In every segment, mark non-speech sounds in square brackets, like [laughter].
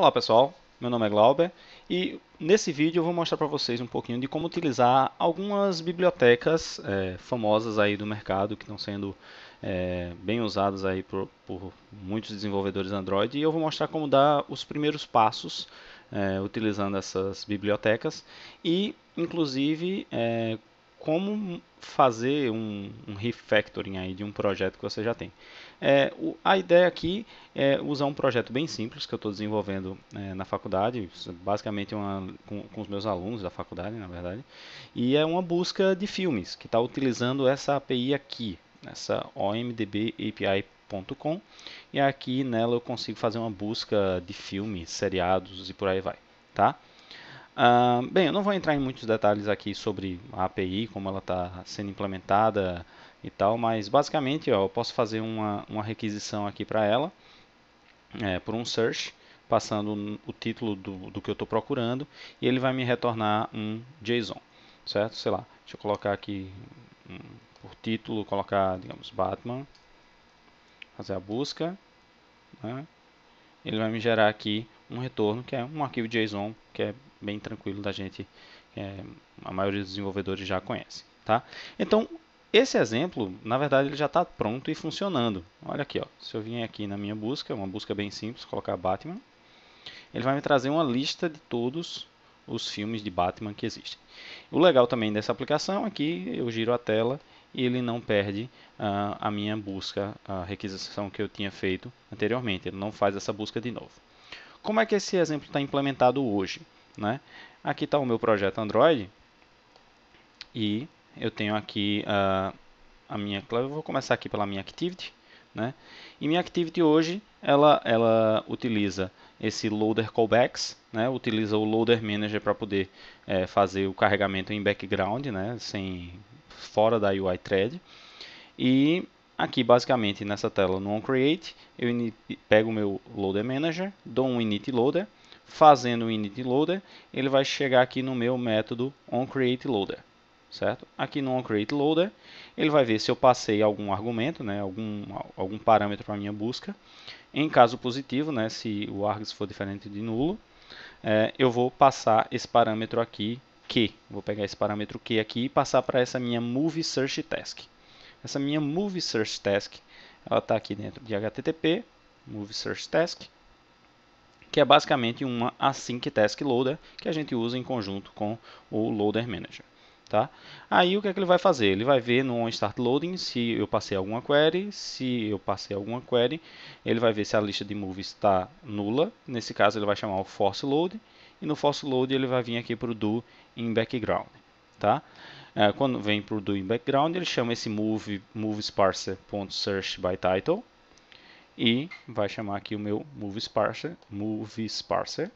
Olá pessoal, meu nome é Glauber e nesse vídeo eu vou mostrar para vocês um pouquinho de como utilizar algumas bibliotecas é, famosas aí do mercado que estão sendo é, bem usadas aí por, por, muitos desenvolvedores Android e eu vou mostrar como dar os primeiros passos é, utilizando essas bibliotecas e inclusive é, como fazer um, um, refactoring aí de um projeto que você já tem. É, o, a ideia aqui é usar um projeto bem simples que eu estou desenvolvendo é, na faculdade, basicamente uma, com, com, os meus alunos da faculdade, na verdade, e é uma busca de filmes que está utilizando essa API aqui, essa omdbapi.com, e aqui nela eu consigo fazer uma busca de filmes, seriados e por aí vai, tá? Uh, bem, eu não vou entrar em muitos detalhes aqui sobre a API, como ela está sendo implementada e tal, mas basicamente ó, eu posso fazer uma, uma requisição aqui para ela é, por um search, passando o título do, do que eu estou procurando e ele vai me retornar um JSON, certo? Sei lá, deixa eu colocar aqui um, por título, colocar, digamos, Batman, fazer a busca, né? ele vai me gerar aqui um retorno que é um arquivo JSON que é bem tranquilo da gente, é, a maioria dos desenvolvedores já conhece, tá? Então, esse exemplo, na verdade, ele já está pronto e funcionando. Olha aqui, ó. se eu vim aqui na minha busca, uma busca bem simples, colocar Batman, ele vai me trazer uma lista de todos os filmes de Batman que existem. O legal também dessa aplicação é que eu giro a tela e ele não perde uh, a minha busca, a requisição que eu tinha feito anteriormente. Ele não faz essa busca de novo. Como é que esse exemplo está implementado hoje? Né? Aqui está o meu projeto Android e eu tenho aqui uh, a minha Eu vou começar aqui pela minha Activity. Né? E minha Activity hoje ela, ela utiliza esse loader callbacks, né? utiliza o loader manager para poder é, fazer o carregamento em background, né? sem fora da UI thread. E aqui basicamente nessa tela no onCreate eu pego o meu loader manager, dou um init loader fazendo o init loader, ele vai chegar aqui no meu método onCreateLoader, certo? Aqui no onCreateLoader, ele vai ver se eu passei algum argumento, né, algum, algum parâmetro para minha busca. Em caso positivo, né, se o args for diferente de nulo, é, eu vou passar esse parâmetro aqui, Q. Vou pegar esse parâmetro Q aqui e passar para essa minha MoveSearchTask. Search Task. Essa minha MoveSearchTask, Search Task, ela está aqui dentro de HTTP, MoveSearchTask. Search Task que é basicamente uma async task loader que a gente usa em conjunto com o loader manager. Tá? Aí o que, é que ele vai fazer? Ele vai ver no start loading se eu passei alguma query, se eu passei alguma query, ele vai ver se a lista de moves está nula. Nesse caso ele vai chamar o force load e no force load ele vai vir aqui para o do in background, tá? É, quando vem para o do in background ele chama esse move moves by title e vai chamar aqui o meu move sparser,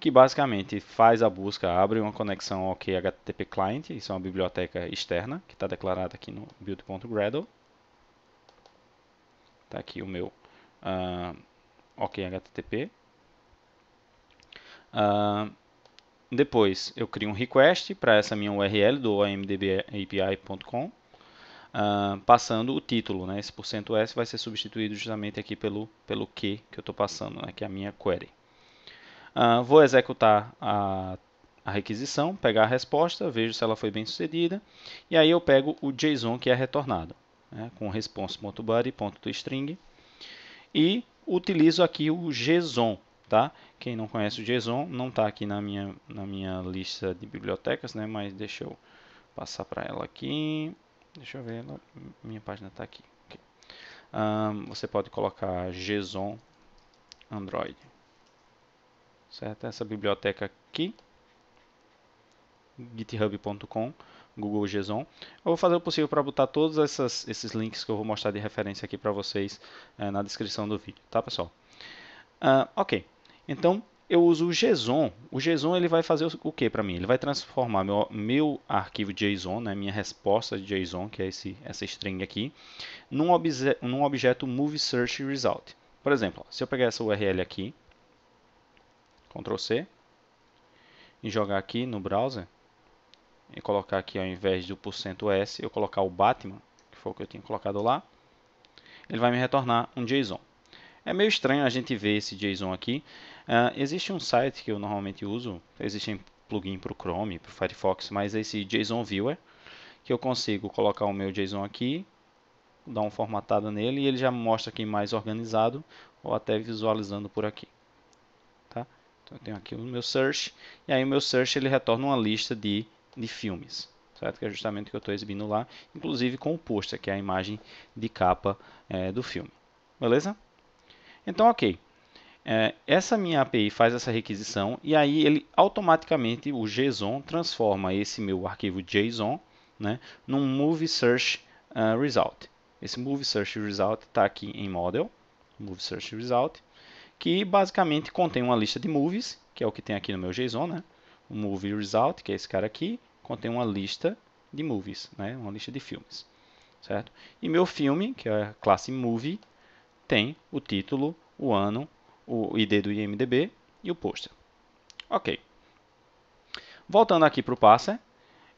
que basicamente faz a busca, abre uma conexão ao HTTP client, isso é uma biblioteca externa que está declarada aqui no build.gradle. Está aqui o meu uh, OK HTTP. Uh, ah, depois eu crio um request para essa minha URL do amdbapi.com uh, passando o título. Né? Esse %s vai ser substituído justamente aqui pelo, pelo que que eu estou passando, né? que é a minha query. Uh, vou executar a, a requisição, pegar a resposta, vejo se ela foi bem sucedida, e aí eu pego o JSON que é retornado, né? com response.body.toString, e utilizo aqui o JSON, tá? Quem não conhece o JSON não está aqui na minha, na minha lista de bibliotecas, né? Mas deixa eu passar para ela aqui. Deixa eu ver, minha página está aqui. Okay. Um, você pode colocar JSON Android. Certo? Essa biblioteca aqui, github.com, Google JSON. Eu vou fazer o possível para botar todos essas, esses links que eu vou mostrar de referência aqui para vocês é, na descrição do vídeo, tá pessoal? Uh, ok, então eu uso o JSON. O JSON ele vai fazer o que para mim? Ele vai transformar meu, meu arquivo JSON, né, minha resposta de JSON, que é esse, essa string aqui, num, obje, num objeto move search result. Por exemplo, se eu pegar essa URL aqui, Ctrl C, e jogar aqui no browser, e colocar aqui ao invés do %s, eu colocar o Batman, que foi o que eu tinha colocado lá, ele vai me retornar um JSON. É meio estranho a gente ver esse JSON aqui, ah, existe um site que eu normalmente uso, existem plugin para o Chrome, para o Firefox, mas é esse JSON Viewer, que eu consigo colocar o meu JSON aqui, dar uma formatada nele e ele já mostra aqui mais organizado ou até visualizando por aqui. Tá? Então eu tenho aqui o meu search e aí o meu search ele retorna uma lista de, de filmes, certo? que é justamente o que eu estou exibindo lá, inclusive com o poster, que é a imagem de capa é, do filme. Beleza? Então, ok. É, essa minha API faz essa requisição e aí ele automaticamente, o JSON, transforma esse meu arquivo JSON né, num Move Search uh, Result. Esse Move Search Result está aqui em Model, Move Search Result, que basicamente contém uma lista de moves, que é o que tem aqui no meu JSON, né? O Move Result, que é esse cara aqui, contém uma lista de movies, né? Uma lista de filmes, certo? E meu filme, que é a classe Movie, tem o título, o ano o ID do IMDB e o poster. Ok. Voltando aqui para o parser,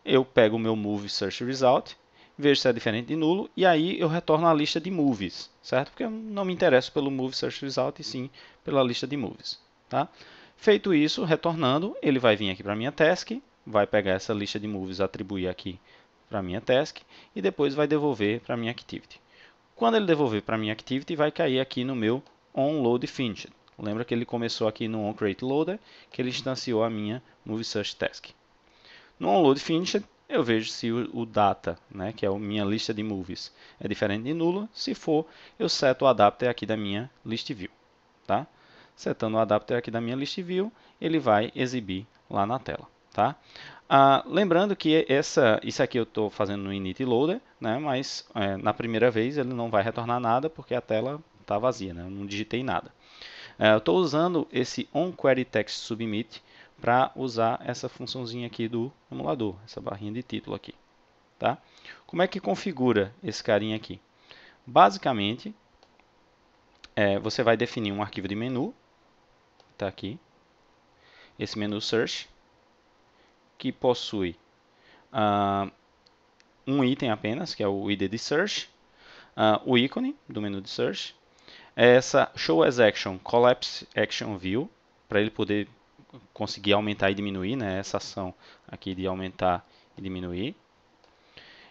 eu pego o meu Movie Search Result, vejo se é diferente de nulo, e aí eu retorno a lista de movies, certo? Porque eu não me interesso pelo Movie Search Result, e sim pela lista de movies. Tá? Feito isso, retornando, ele vai vir aqui para a minha task, vai pegar essa lista de movies, atribuir aqui para a minha task, e depois vai devolver para a minha activity. Quando ele devolver para a minha activity, vai cair aqui no meu onload Lembra que ele começou aqui no onCreateLoader, que ele instanciou a minha MovieSearchTask. No onLoadFinished, eu vejo se o, data, né, que é a minha lista de movies, é diferente de nulo. Se for, eu seto o adapter aqui da minha listView. Tá? Setando o adapter aqui da minha listView, ele vai exibir lá na tela. Tá? Ah, lembrando que essa, isso aqui eu estou fazendo no initLoader, né, mas é, na primeira vez ele não vai retornar nada porque a tela está vazia, né, eu não digitei nada. É, eu estou usando esse onQueryTextSubmit para usar essa funçãozinha aqui do emulador, essa barrinha de título aqui. Tá? Como é que configura esse carinha aqui? Basicamente, é, você vai definir um arquivo de menu, está aqui, esse menu search, que possui uh, um item apenas, que é o id de search, uh, o ícone do menu de search, é essa Show as Action, Collapse Action View, para ele poder conseguir aumentar e diminuir, né? essa ação aqui de aumentar e diminuir.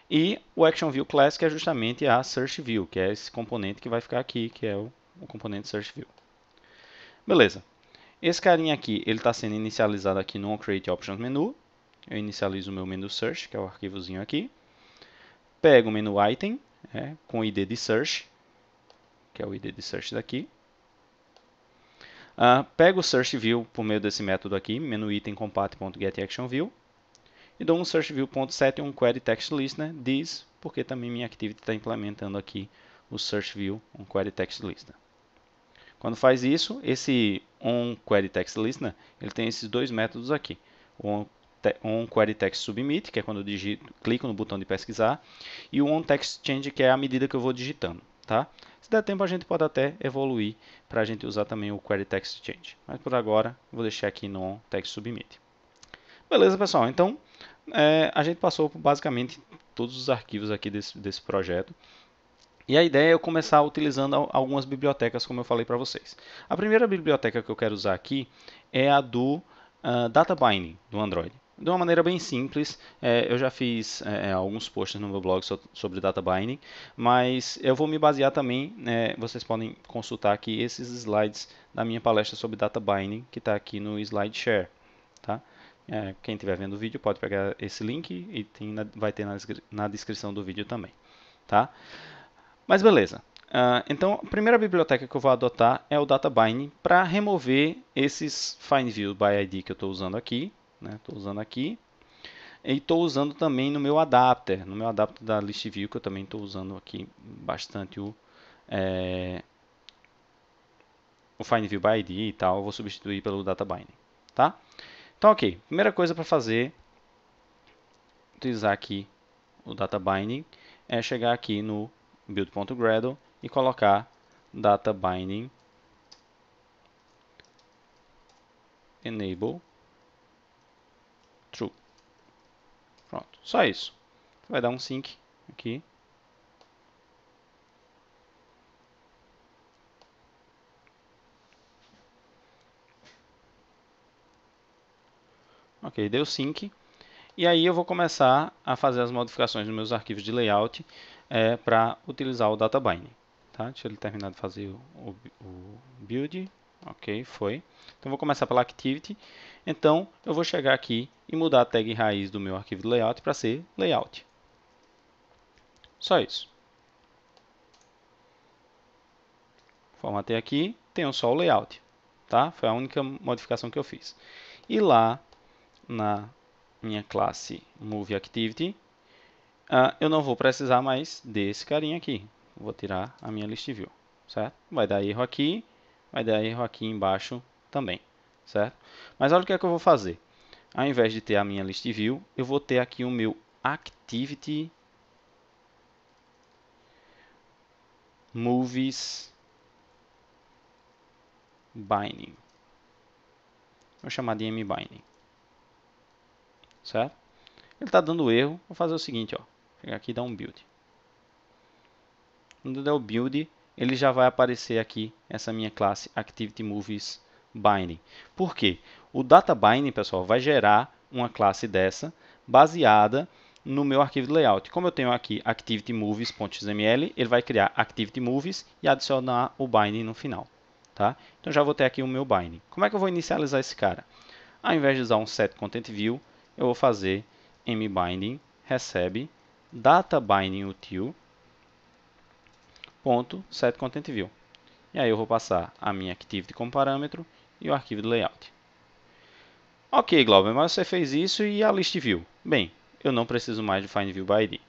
E o Action View Classic é justamente a Search View, que é esse componente que vai ficar aqui, que é o, o componente Search View. Beleza. Esse carinha aqui, ele está sendo inicializado aqui no Create Options menu. Eu inicializo o meu menu Search, que é o arquivozinho aqui. Pego o menu Item, é, com ID de Search, que é o id de search daqui. Uh, pego o search view por meio desse método aqui, menu item compat.getActionView, e dou um search view.set e um query text listener, né? diz, porque também minha activity está implementando aqui o search view, um query text listener. Quando faz isso, esse onQueryTextListener, né? ele tem esses dois métodos aqui. O onQueryTextSubmit, que é quando eu digito, clico no botão de pesquisar, e o onTextChange, que é a medida que eu vou digitando. Tá? Se der tempo, a gente pode até evoluir para a gente usar também o Query Text Change. Mas por agora, vou deixar aqui no Text Submit. Beleza, pessoal? Então, é, a gente passou por basicamente todos os arquivos aqui desse, desse projeto. E a ideia é eu começar utilizando algumas bibliotecas, como eu falei para vocês. A primeira biblioteca que eu quero usar aqui é a do uh, Data Binding do Android de uma maneira bem simples. É, eu já fiz é, é, alguns posts no meu blog so, sobre data binding, mas eu vou me basear também, é, vocês podem consultar aqui esses slides da minha palestra sobre data binding, que está aqui no SlideShare. Tá? É, quem estiver vendo o vídeo pode pegar esse link e tem, vai ter na, na, descrição do vídeo também. Tá? Mas beleza. Uh, então, a primeira biblioteca que eu vou adotar é o data binding para remover esses find view by id que eu estou usando aqui, Estou né? usando aqui. E estou usando também no meu adapter, no meu adapter da ListView, que eu também estou usando aqui bastante o, é, o FindView by ID e tal. Eu vou substituir pelo DataBinding, tá? Então, ok. Primeira coisa para fazer, utilizar aqui o DataBinding, é chegar aqui no build.gradle e colocar DataBinding enable Pronto, só isso. Vai dar um sync aqui. Ok, deu sync. E aí eu vou começar a fazer as modificações nos meus arquivos de layout é, para utilizar o data Tá? Deixa ele terminar de fazer o, o, o build. Ok, foi. Então, vou começar pela Activity. Então, eu vou chegar aqui e mudar a tag raiz do meu arquivo de layout para ser layout. Só isso. Formatei aqui, tenho só o layout. Tá? Foi a única modificação que eu fiz. E lá na minha classe MoveActivity, uh, ah, eu não vou precisar mais desse carinha aqui. Vou tirar a minha ListView. Certo? Vai dar erro aqui vai dar erro aqui embaixo também, certo? Mas olha o que é que eu vou fazer. Ao invés de ter a minha list view, eu vou ter aqui o meu activity movies binding. Vou chamar de mbinding. Certo? Ele está dando erro. Vou fazer o seguinte, ó. Vou chegar aqui e dar um build. Quando der o build, ele já vai aparecer aqui essa minha classe ActivityMoviesBinding. Por quê? O DataBinding, pessoal, vai gerar uma classe dessa baseada no meu arquivo de layout. Como eu tenho aqui activityMovies.xml, ele vai criar activityMovies e adicionar o binding no final. Tá? Então já vou ter aqui o meu binding. Como é que eu vou inicializar esse cara? Ao invés de usar um setContentView, eu vou fazer mbinding recebe data binding util ponto E aí eu vou passar a minha activity como parâmetro e o arquivo de layout. Ok, Glauber, mas você fez isso e a list view. Bem, eu não preciso mais de findViewByID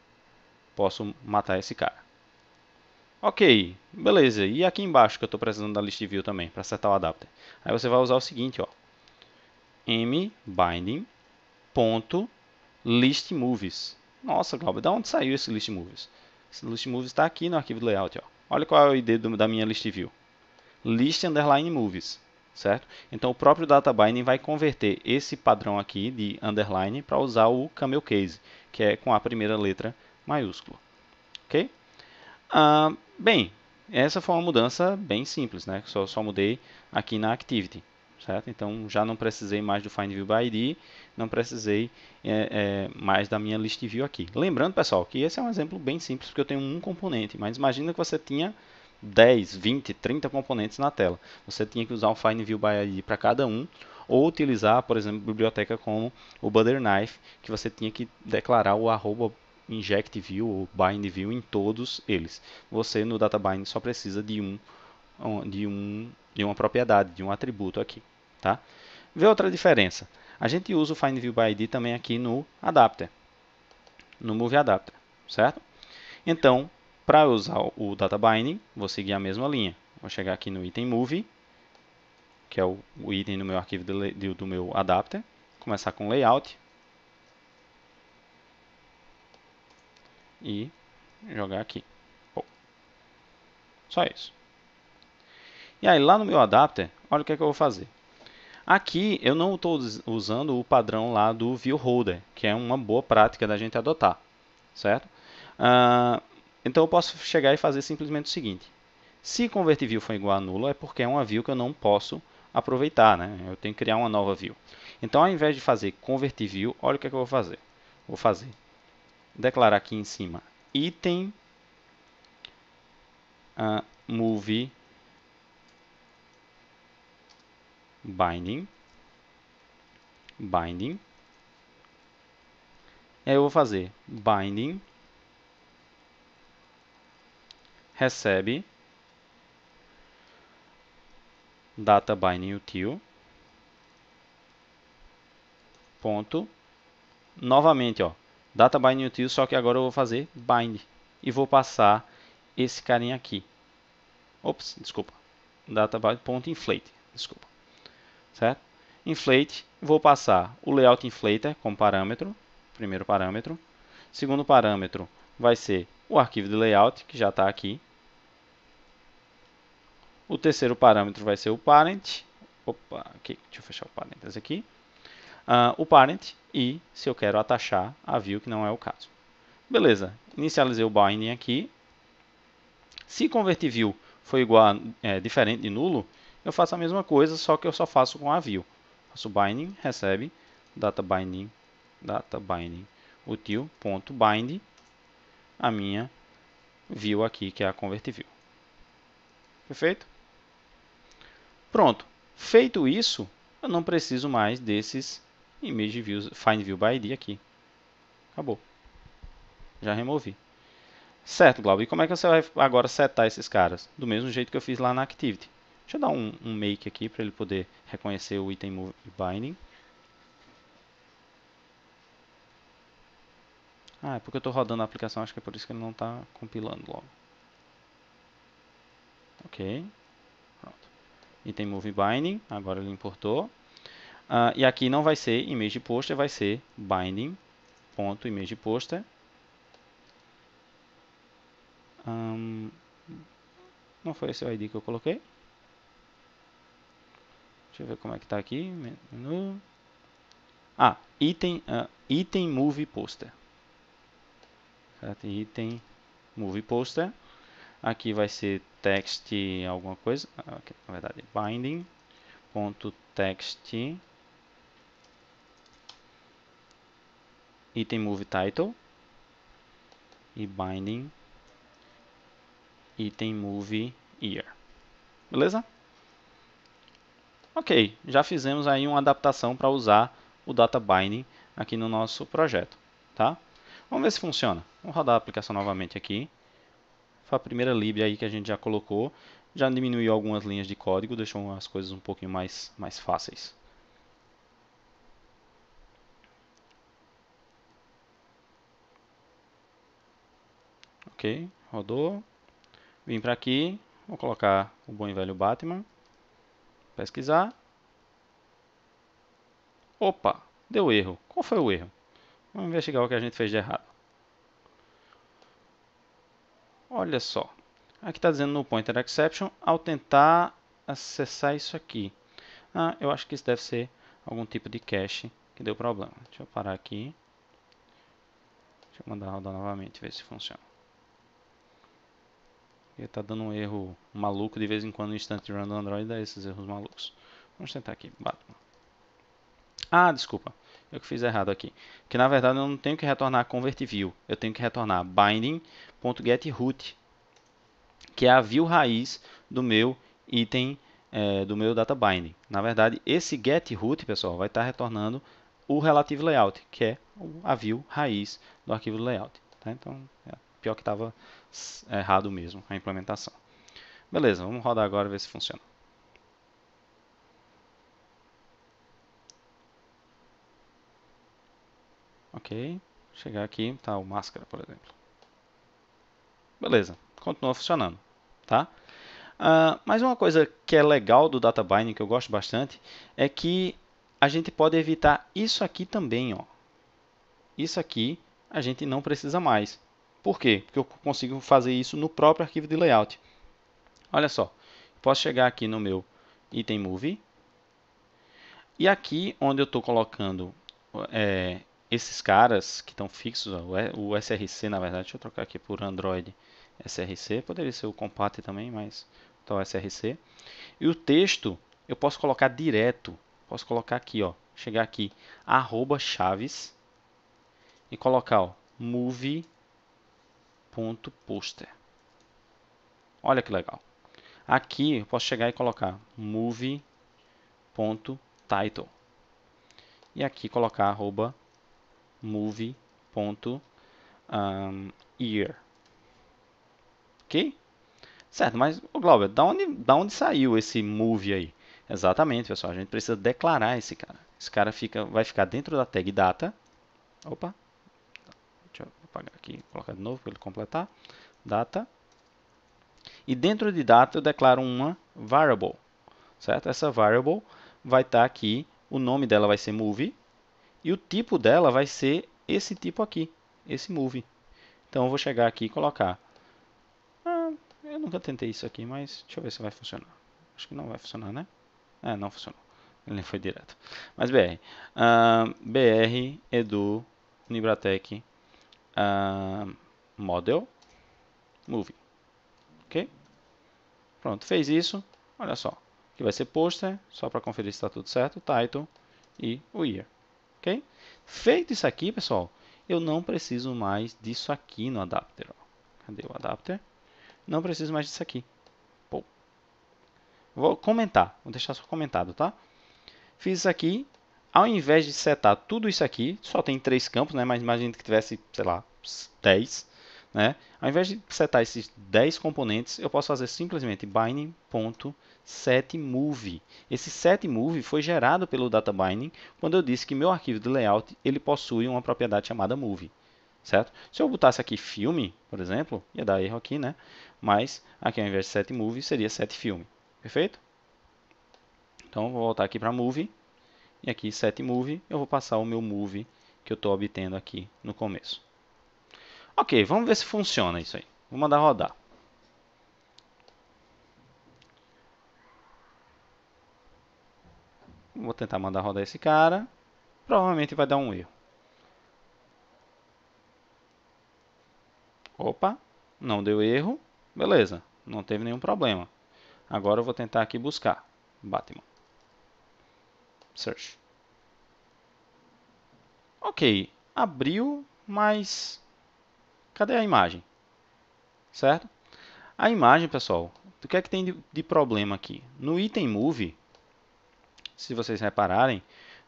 Posso matar esse cara. Ok, beleza. E aqui embaixo que eu estou precisando da list view também, para acertar o adapter. Aí você vai usar o seguinte, ó. mbinding.listMovies. Nossa, Glauber, da onde saiu esse listMovies? Esse list movies está aqui no arquivo do layout. Ó. Olha qual é o ID do, da minha list view. List underline movies. Certo? Então o próprio data binding vai converter esse padrão aqui de underline para usar o camel case, que é com a primeira letra maiúscula. Ok? Ah, bem, essa foi uma mudança bem simples, né? Só, só mudei aqui na activity certo? Então já não precisei mais do findViewById, não precisei é, é, mais da minha listView aqui. Lembrando, pessoal, que esse é um exemplo bem simples, porque eu tenho um componente, mas imagina que você tinha 10, 20, 30 componentes na tela. Você tinha que usar o findViewById para cada um, ou utilizar, por exemplo, biblioteca como o Butterknife, que você tinha que declarar o arroba ou bindView em todos eles. Você no databind só precisa de um de um de uma propriedade, de um atributo aqui. Tá? Vê outra diferença. A gente usa o FindViewByID também aqui no adapter, no MovieAdapter, certo? Então, para usar o databinding, vou seguir a mesma linha. Vou chegar aqui no item move, que é o, o item do meu arquivo de, de, do meu adapter. Começar com layout e jogar aqui. Bom, só isso. E aí lá no meu adapter, olha o que, é que eu vou fazer. Aqui eu não estou usando o padrão lá do viewholder, que é uma boa prática da gente adotar, certo? Ah, então eu posso chegar e fazer simplesmente o seguinte. Se convert view for igual a nulo, é porque é uma view que eu não posso aproveitar, né? Eu tenho que criar uma nova view. Então ao invés de fazer convert view, olha o que, é que eu vou fazer. Vou fazer, declarar aqui em cima, item uh, movie binding, binding. E aí eu vou fazer binding, recebe data binding util, ponto, novamente, ó, data binding util, só que agora eu vou fazer bind e vou passar esse carinha aqui. Ops, desculpa. Data bind ponto inflate, desculpa certo? Inflate, vou passar o layout inflator como parâmetro, primeiro parâmetro. Segundo parâmetro vai ser o arquivo de layout, que já está aqui. O terceiro parâmetro vai ser o parent. Opa, aqui, deixa eu fechar o parênteses aqui. Uh, o parent e se eu quero atachar a view, que não é o caso. Beleza, inicializei o binding aqui. Se convert view for igual a, é, diferente de nulo, eu faço a mesma coisa, só que eu só faço com a view. Faço binding, recebe data binding, data binding, util.bind a minha view aqui, que é a convert view. Perfeito? Pronto. Feito isso, eu não preciso mais desses image views, find view by ID aqui. Acabou. Já removi. Certo, Glauber. E como é que você vai agora setar esses caras? Do mesmo jeito que eu fiz lá na Activity. Deixa eu dar um, um make aqui para ele poder reconhecer o item move binding. Ah, é porque eu estou rodando a aplicação, acho que é por isso que ele não está compilando logo. Ok. Pronto. Item move binding, agora ele importou. Uh, e aqui não vai ser image poster, vai ser binding.image poster. Um, não foi esse o ID que eu coloquei? Deixa eu ver como é que está aqui. Menu. Ah, item, uh, item Movie Poster. Item Movie Poster. Aqui vai ser text alguma coisa. Ah, na verdade, binding. Ponto text. Item Movie Title. E binding. Item Movie Year. Beleza? Ok, já fizemos aí uma adaptação para usar o data binding aqui no nosso projeto. Tá? Vamos ver se funciona. Vamos rodar a aplicação novamente aqui. Foi a primeira lib aí que a gente já colocou. Já diminuiu algumas linhas de código, deixou as coisas um pouquinho mais, mais fáceis. Ok, rodou. Vim para aqui, vou colocar o bom e velho Batman pesquisar. Opa, deu erro. Qual foi o erro? Vamos investigar o que a gente fez de errado. Olha só. Aqui está dizendo no pointer exception, ao tentar acessar isso aqui. Ah, eu acho que isso deve ser algum tipo de cache que deu problema. Deixa eu parar aqui. Deixa eu mandar rodar novamente, ver se funciona. Ele tá dando um erro maluco de vez em quando no instant run do Android dá é esses erros malucos. Vamos tentar aqui, Batman. Ah, desculpa. Eu que fiz errado aqui. Que na verdade eu não tenho que retornar convert view. Eu tenho que retornar binding.getRoot, que é a view raiz do meu item é, do meu data binding. Na verdade, esse getRoot, pessoal, vai estar tá retornando o relative layout, que é a view raiz do arquivo layout. Tá? Então, é pior que estava errado mesmo a implementação. Beleza, vamos rodar agora e ver se funciona. Ok, chegar aqui, tá o máscara, por exemplo. Beleza, continua funcionando, tá? Uh, mas uma coisa que é legal do binding que eu gosto bastante, é que a gente pode evitar isso aqui também, ó. Isso aqui a gente não precisa mais. Por quê? Porque eu consigo fazer isso no próprio arquivo de layout. Olha só, posso chegar aqui no meu item movie e aqui onde eu estou colocando é, esses caras que estão fixos, ó, o SRC na verdade, deixa eu trocar aqui por Android SRC, poderia ser o Compact também, mas então SRC. E o texto eu posso colocar direto, posso colocar aqui, ó, chegar aqui, arroba chaves e colocar ó, movie ponto poster. Olha que legal. Aqui eu posso chegar e colocar movie ponto title e aqui colocar arroba movie ponto year. Ok? Certo, mas o Glauber, da onde, da onde saiu esse move aí? Exatamente, pessoal, a gente precisa declarar esse cara. Esse cara fica, vai ficar dentro da tag data. Opa, apagar aqui, colocar de novo para ele completar. Data. E dentro de data eu declaro uma variable, certo? Essa variable vai estar tá aqui, o nome dela vai ser move e o tipo dela vai ser esse tipo aqui, esse move Então eu vou chegar aqui e colocar. Ah, eu nunca tentei isso aqui, mas deixa eu ver se vai funcionar. Acho que não vai funcionar, né? É, não funcionou. Ele foi direto. Mas BR. Uh, ah, BR Edu libratec ah, model movie. Ok? Pronto, fez isso. Olha só. Aqui vai ser poster, só para conferir se está tudo certo. Title e o year. Ok? Feito isso aqui, pessoal, eu não preciso mais disso aqui no adapter. Ó. Cadê o adapter? Não preciso mais disso aqui. Pô. Vou comentar. Vou deixar só comentado, tá? Fiz isso aqui ao invés de setar tudo isso aqui, só tem três campos, né? Mas imagina que tivesse, sei lá, 10, né? Ao invés de setar esses 10 componentes, eu posso fazer simplesmente binding.setMove. Esse setMove foi gerado pelo DataBinding quando eu disse que meu arquivo de layout ele possui uma propriedade chamada move. Certo? Se eu botasse aqui filme, por exemplo, ia dar erro aqui, né? Mas aqui ao invés de setMove seria setFilme. Perfeito? Então vou voltar aqui para move e aqui, set move, eu vou passar o meu move que eu estou obtendo aqui no começo. Ok, vamos ver se funciona isso aí. Vou mandar rodar. Vou tentar mandar rodar esse cara. Provavelmente vai dar um erro. Opa, não deu erro. Beleza, não teve nenhum problema. Agora eu vou tentar aqui buscar Batman search. Ok, abriu, mas cadê a imagem? Certo? A imagem, pessoal, o que é que tem de, de problema aqui? No item move, se vocês repararem,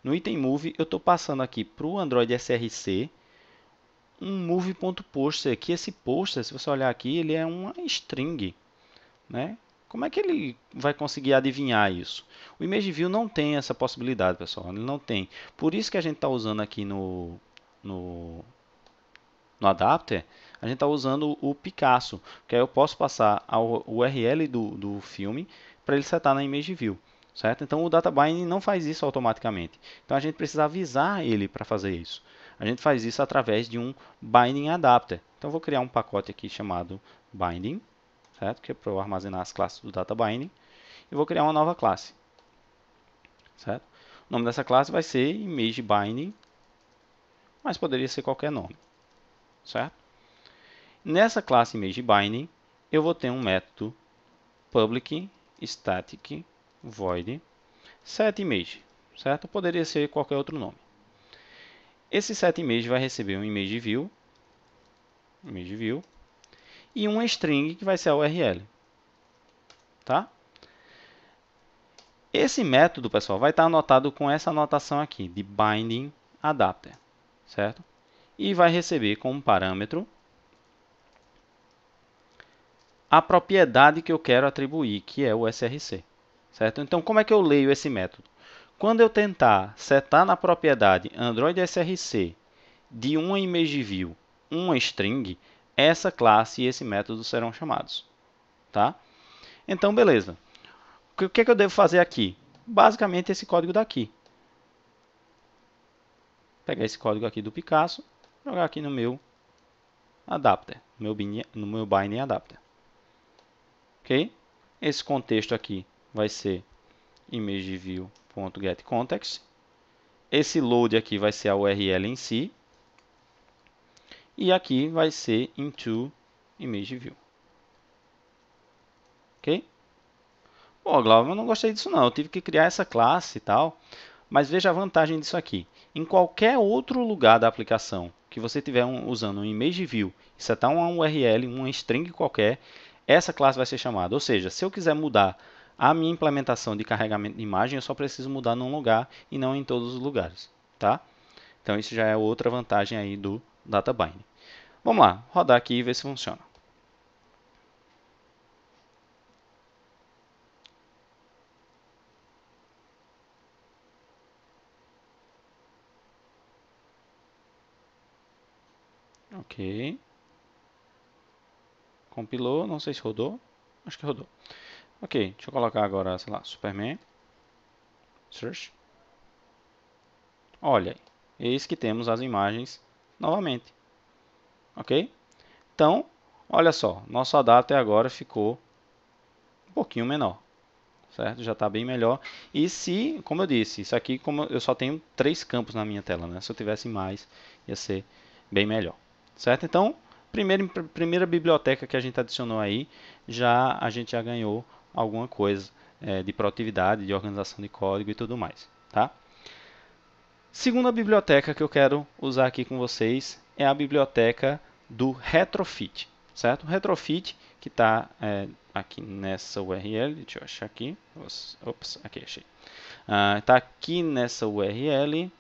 no item move eu estou passando aqui para o Android SRC um move.poster, que esse poster, se você olhar aqui, ele é uma string, né? Como é que ele vai conseguir adivinhar isso? O ImageView não tem essa possibilidade, pessoal. Ele não tem. Por isso que a gente está usando aqui no, no, no adapter, a gente está usando o Picasso. Que aí eu posso passar a URL do, do filme para ele setar na ImageView. Certo? Então o Databind não faz isso automaticamente. Então a gente precisa avisar ele para fazer isso. A gente faz isso através de um Binding Adapter. Então vou criar um pacote aqui chamado Binding certo? Que é para eu armazenar as classes do data binding. E vou criar uma nova classe, certo? O nome dessa classe vai ser image binding, mas poderia ser qualquer nome, certo? Nessa classe image binding, eu vou ter um método public static void setImage, certo? Poderia ser qualquer outro nome. Esse setImage vai receber um imageView, imageView e uma string que vai ser a URL. Tá? Esse método, pessoal, vai estar anotado com essa anotação aqui, de binding adapter, certo? E vai receber como parâmetro a propriedade que eu quero atribuir, que é o src, certo? Então, como é que eu leio esse método? Quando eu tentar setar na propriedade Android src de uma image view uma string, essa classe e esse método serão chamados. Tá? Então, beleza. O que, é que eu devo fazer aqui? Basicamente esse código daqui. Vou pegar esse código aqui do Picasso, jogar aqui no meu adapter, no meu, no meu binding adapter. Ok? Esse contexto aqui vai ser imageview.getContext. Esse load aqui vai ser a URL em si, e aqui vai ser into ImageView, Ok? Pô, Glauber, eu não gostei disso não. Eu tive que criar essa classe e tal. Mas veja a vantagem disso aqui. Em qualquer outro lugar da aplicação que você estiver um, usando um ImageView, view, setar é tá uma URL, uma string qualquer, essa classe vai ser chamada. Ou seja, se eu quiser mudar a minha implementação de carregamento de imagem, eu só preciso mudar num lugar e não em todos os lugares. Tá? Então isso já é outra vantagem aí do DataBind. Vamos lá, rodar aqui e ver se funciona. Ok. Compilou, não sei se rodou. Acho que rodou. Ok, deixa eu colocar agora, sei lá, Superman. Search. Olha, eis que temos as imagens novamente ok? Então, olha só, nosso data agora ficou um pouquinho menor, certo? Já está bem melhor. E se, como eu disse, isso aqui, como eu só tenho três campos na minha tela, né? Se eu tivesse mais, ia ser bem melhor, certo? Então, primeira, primeira biblioteca que a gente adicionou aí, já a gente já ganhou alguma coisa é, de produtividade, de organização de código e tudo mais, tá? Segunda biblioteca que eu quero usar aqui com vocês é a biblioteca do retrofit, certo? Retrofit que está é, aqui nessa URL, deixa eu achar aqui, ops, aqui achei. Está ah, uh, aqui nessa URL,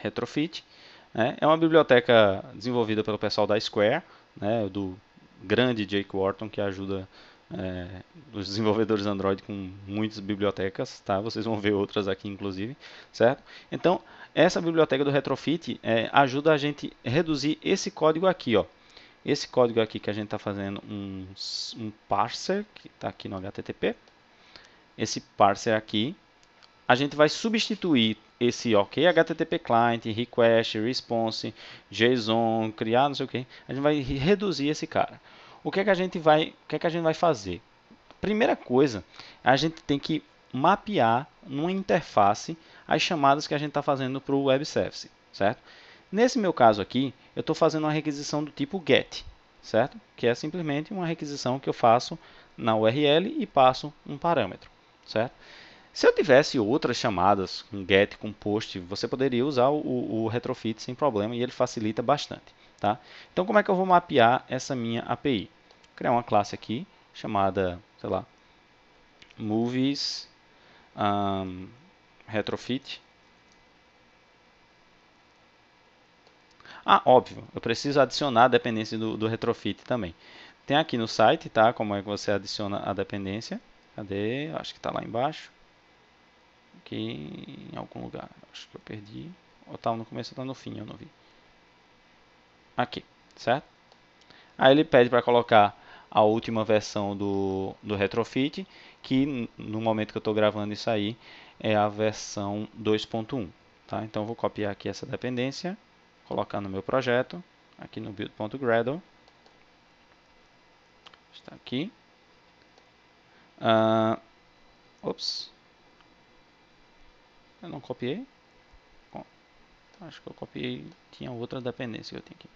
retrofit, né? é uma biblioteca desenvolvida pelo pessoal da Square, né? do grande Jake Wharton que ajuda é, dos desenvolvedores Android com muitas bibliotecas, tá? Vocês vão ver outras aqui, inclusive, certo? Então, essa biblioteca do Retrofit é, ajuda a gente a reduzir esse código aqui, ó. Esse código aqui que a gente está fazendo um, um parser, que está aqui no HTTP. Esse parser aqui, a gente vai substituir esse OK HTTP client, request, response, JSON, criar, não sei o que. A gente vai reduzir esse cara o que é que a gente vai, o que é que a gente vai fazer? Primeira coisa, a gente tem que mapear numa interface as chamadas que a gente está fazendo para o web service, certo? Nesse meu caso aqui, eu estou fazendo uma requisição do tipo get, certo? Que é simplesmente uma requisição que eu faço na URL e passo um parâmetro, certo? Se eu tivesse outras chamadas, um get, com post, você poderia usar o, o retrofit sem problema e ele facilita bastante, tá? Então, como é que eu vou mapear essa minha API? criar uma classe aqui chamada, sei lá, movies um, retrofit. Ah, óbvio, eu preciso adicionar a dependência do, do retrofit também. Tem aqui no site, tá? Como é que você adiciona a dependência. Cadê? Acho que está lá embaixo. Aqui em algum lugar. Acho que eu perdi. Ou estava tá no começo ou tá no fim, eu não vi. Aqui, certo? Aí ele pede para colocar a última versão do, do Retrofit, que no momento que eu estou gravando isso aí é a versão 2.1. Tá? Então eu vou copiar aqui essa dependência, colocar no meu projeto, aqui no build.gradle, está aqui. Uh, ops, eu não copiei. acho que eu copiei, tinha outra dependência que eu tenho aqui.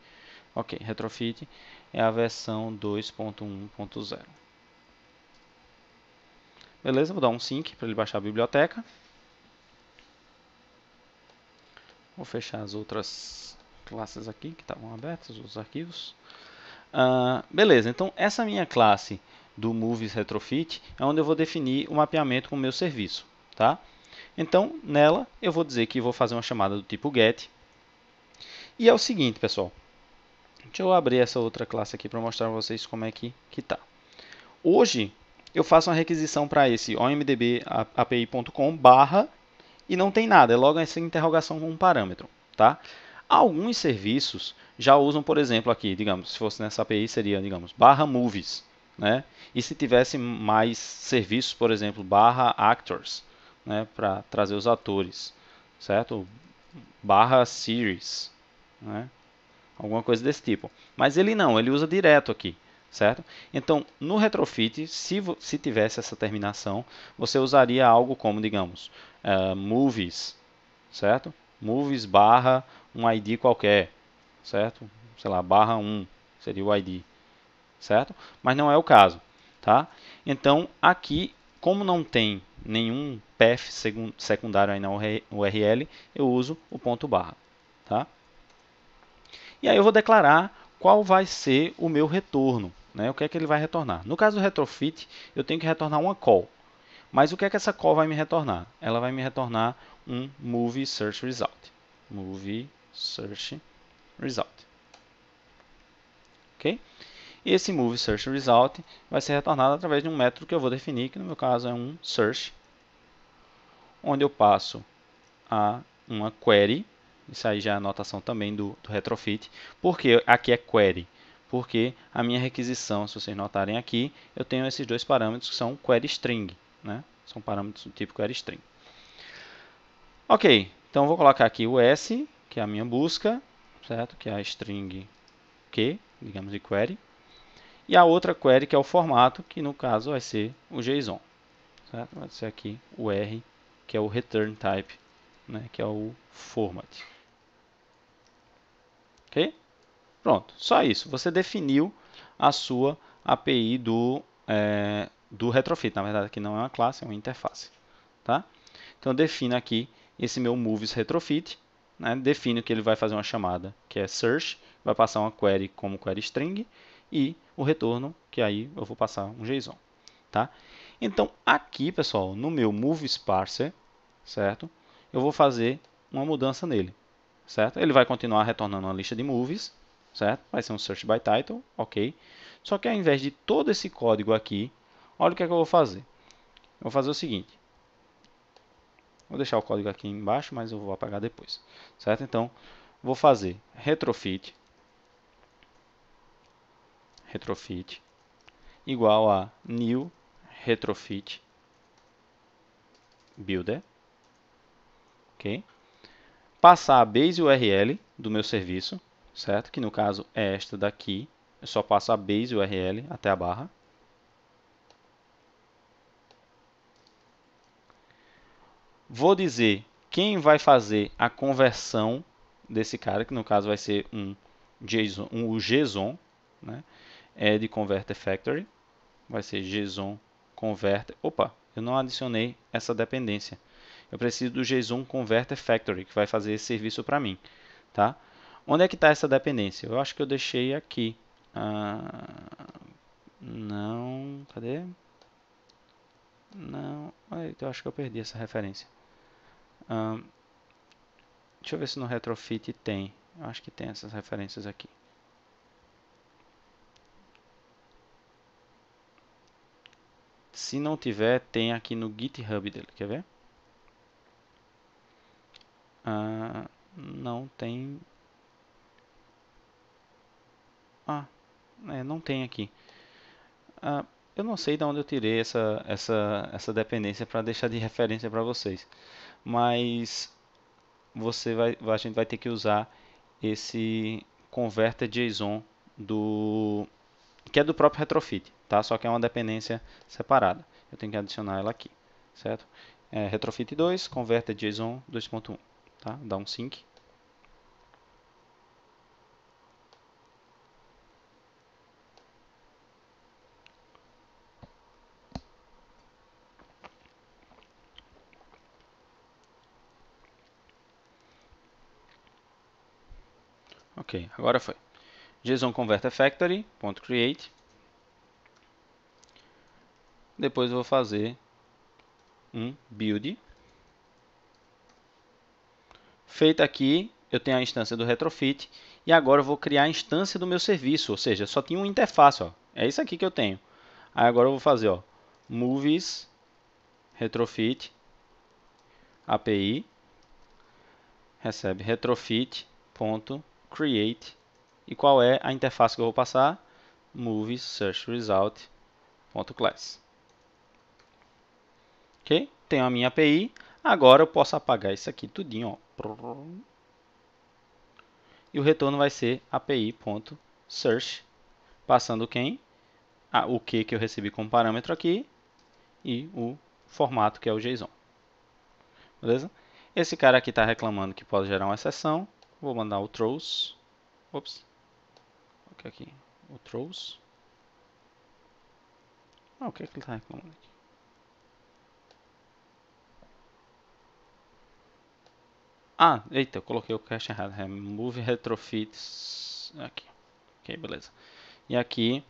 Ok, Retrofit é a versão 2.1.0. Beleza, vou dar um sync para ele baixar a biblioteca. Vou fechar as outras classes aqui que estavam abertas, os arquivos. Ah, beleza, então essa minha classe do Movies Retrofit é onde eu vou definir o mapeamento com o meu serviço. Tá? Então, nela, eu vou dizer que vou fazer uma chamada do tipo get. E é o seguinte, pessoal. Deixa eu abrir essa outra classe aqui para mostrar para vocês como é que, que tá. Hoje, eu faço uma requisição para esse omdbapi.com barra e não tem nada, é logo essa interrogação com um parâmetro, tá? Alguns serviços já usam, por exemplo, aqui, digamos, se fosse nessa API seria, digamos, barra movies, né? E se tivesse mais serviços, por exemplo, barra actors, né? Para trazer os atores, certo? Barra series, né? alguma coisa desse tipo. Mas ele não, ele usa direto aqui, certo? Então, no retrofit, se, se tivesse essa terminação, você usaria algo como, digamos, uh, movies, certo? Movies barra um ID qualquer, certo? Sei lá, barra 1 seria o ID, certo? Mas não é o caso, tá? Então, aqui, como não tem nenhum path secundário aí na URL, eu uso o ponto barra, tá? E aí eu vou declarar qual vai ser o meu retorno, né? o que é que ele vai retornar. No caso do retrofit, eu tenho que retornar uma call. Mas o que é que essa call vai me retornar? Ela vai me retornar um movie search result. Movie search result. Ok? E esse move search result vai ser retornado através de um método que eu vou definir, que no meu caso é um search, onde eu passo a uma query isso aí já é a anotação também do, do retrofit. Porque aqui é query? Porque a minha requisição, se vocês notarem aqui, eu tenho esses dois parâmetros que são query string. Né? São parâmetros do tipo query string. Ok, então vou colocar aqui o S, que é a minha busca, certo? que é a string Q, digamos de query. E a outra query, que é o formato, que no caso vai ser o JSON. Certo? Vai ser aqui o R, que é o return type, né? que é o format. Ok? Pronto, só isso. Você definiu a sua API do, é, do retrofit. Na verdade, aqui não é uma classe, é uma interface. Tá? Então, defino aqui esse meu moves retrofit. Né? Defino que ele vai fazer uma chamada que é search, vai passar uma query como query string e o retorno, que aí eu vou passar um JSON. Tá? Então, aqui, pessoal, no meu moves parser, certo? Eu vou fazer uma mudança nele certo? Ele vai continuar retornando uma lista de movies, certo? Vai ser um search by title, ok. Só que ao invés de todo esse código aqui, olha o que, é que eu vou fazer. Eu vou fazer o seguinte. Vou deixar o código aqui embaixo, mas eu vou apagar depois, certo? Então, vou fazer retrofit, retrofit, igual a new retrofit builder, ok? passar a base URL do meu serviço, certo? Que no caso é esta daqui. Eu só passo a base URL até a barra. Vou dizer quem vai fazer a conversão desse cara, que no caso vai ser um JSON, um JSON, né? É de Converter Factory. Vai ser JSON Converter. Opa, eu não adicionei essa dependência eu preciso do JSON Converter Factory, que vai fazer esse serviço para mim. Tá? Onde é que está essa dependência? Eu acho que eu deixei aqui. Ah, não, cadê? Não, eu acho que eu perdi essa referência. Ah, deixa eu ver se no Retrofit tem. Eu acho que tem essas referências aqui. Se não tiver, tem aqui no GitHub dele. Quer ver? Ah, não tem... Ah, é, não tem aqui. Ah, eu não sei de onde eu tirei essa, essa, essa dependência para deixar de referência para vocês. Mas você vai, a gente vai ter que usar esse converter JSON do que é do próprio retrofit, tá? Só que é uma dependência separada. Eu tenho que adicionar ela aqui, certo? É, retrofit 2, converter JSON 2.1 tá? dá um sync. Ok, agora foi. JSON converter factory, ponto create. Depois eu vou fazer um build Feita aqui, eu tenho a instância do retrofit e agora eu vou criar a instância do meu serviço, ou seja, só tinha uma interface, ó. É isso aqui que eu tenho. Aí agora eu vou fazer, ó, movies retrofit API recebe retrofit.create e qual é a interface que eu vou passar? Movies search result.class. OK? Tenho a minha API Agora eu posso apagar isso aqui tudinho. Ó. E o retorno vai ser api.search, passando quem? Ah, o que que eu recebi como parâmetro aqui e o formato que é o JSON. Beleza? Esse cara aqui está reclamando que pode gerar uma exceção. Vou mandar o throws. Ops. O que é aqui? O throws. Ah, o que, é que ele está reclamando aqui? Ah, eita, eu coloquei o cache errado. Remove é retrofits. Aqui. Ok, beleza. E aqui.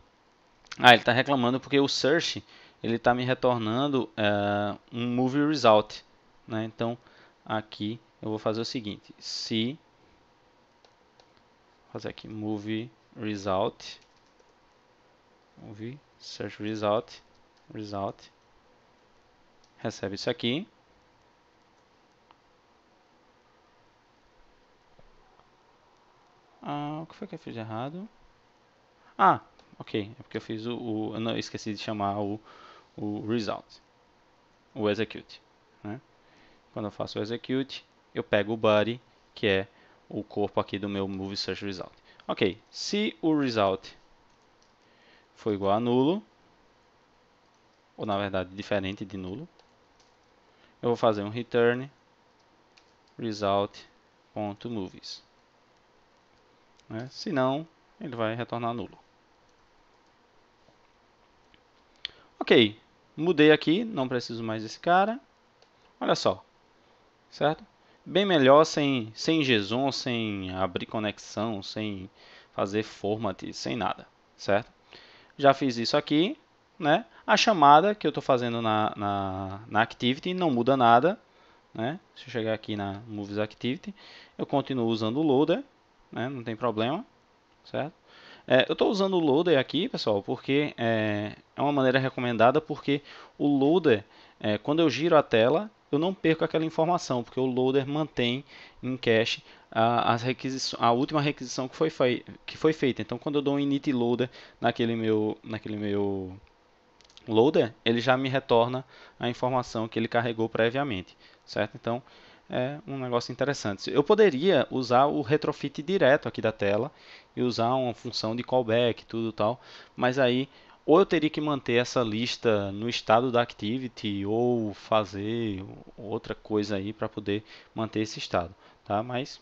Ah, ele está reclamando porque o search ele está me retornando eh, um movie result. Né? Então, aqui eu vou fazer o seguinte. Se. Vou fazer aqui movie result. Movie search result. Result. Recebe isso aqui. Ah, o que foi que eu fiz errado? Ah, ok. É porque eu fiz o... o eu não, eu esqueci de chamar o, o result. O execute. Né? Quando eu faço o execute, eu pego o body, que é o corpo aqui do meu move search result. Ok, se o result for igual a nulo, ou na verdade diferente de nulo, eu vou fazer um return result.movies. Né? Se não, ele vai retornar nulo. Ok, mudei aqui, não preciso mais desse cara. Olha só, certo? Bem melhor sem, sem JSON, sem abrir conexão, sem fazer format, sem nada, certo? Já fiz isso aqui, né? A chamada que eu estou fazendo na, na, na Activity não muda nada, né? Se eu chegar aqui na Moves Activity, eu continuo usando o Loader, né? não tem problema, certo? É, eu estou usando o loader aqui, pessoal, porque é, é, uma maneira recomendada, porque o loader, é, quando eu giro a tela, eu não perco aquela informação, porque o loader mantém em cache a, a última requisição que foi, que foi, feita. Então, quando eu dou um init loader naquele meu, naquele meu loader, ele já me retorna a informação que ele carregou previamente, certo? Então, é um negócio interessante. Eu poderia usar o retrofit direto aqui da tela e usar uma função de callback tudo tal, mas aí ou eu teria que manter essa lista no estado da activity ou fazer outra coisa aí para poder manter esse estado, tá? Mas